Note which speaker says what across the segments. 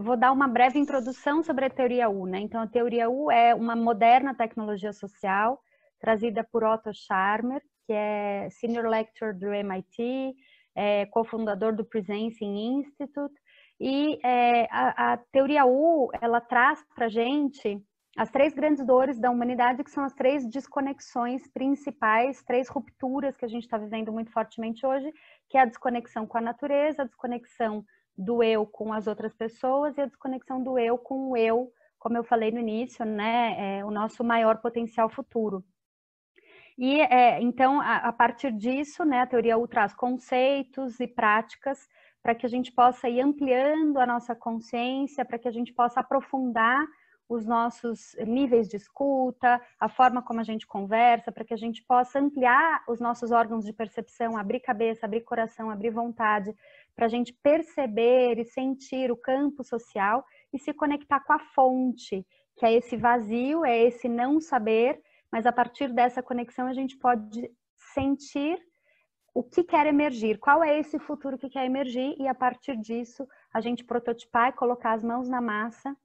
Speaker 1: vou dar uma breve introdução sobre a teoria U, né? Então, a teoria U é uma moderna tecnologia social trazida por Otto Scharmer, que é Senior Lecturer do MIT, é cofundador do Presencing Institute, e é, a, a, teoria U, ela traz para gente as três grandes dores da humanidade, que são as três desconexões principais, três rupturas que a gente está vivendo muito fortemente hoje, que é a desconexão com a natureza, a desconexão do eu com as outras pessoas e a desconexão do eu com o eu, como eu falei no início, né, é o nosso maior potencial futuro. E é, então, a, a, partir disso, né, a teoria U traz conceitos e práticas para que a gente possa ir ampliando a nossa consciência, para que a gente possa aprofundar os nossos níveis de escuta, a forma como a gente conversa, para que a gente possa ampliar os nossos órgãos de percepção, abrir cabeça, abrir coração, abrir vontade, para a gente perceber e sentir o campo social e se conectar com a fonte, que é esse vazio, é esse não saber, mas a partir dessa conexão a gente pode sentir o que quer emergir, qual é esse futuro que quer emergir e a partir disso a gente prototipar e colocar as mãos na massa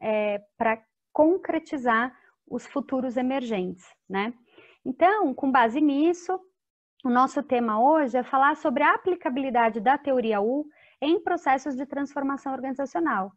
Speaker 1: é, para concretizar os futuros emergentes, né? Então, com base nisso, o nosso tema hoje é falar sobre a aplicabilidade da teoria U em processos de transformação organizacional,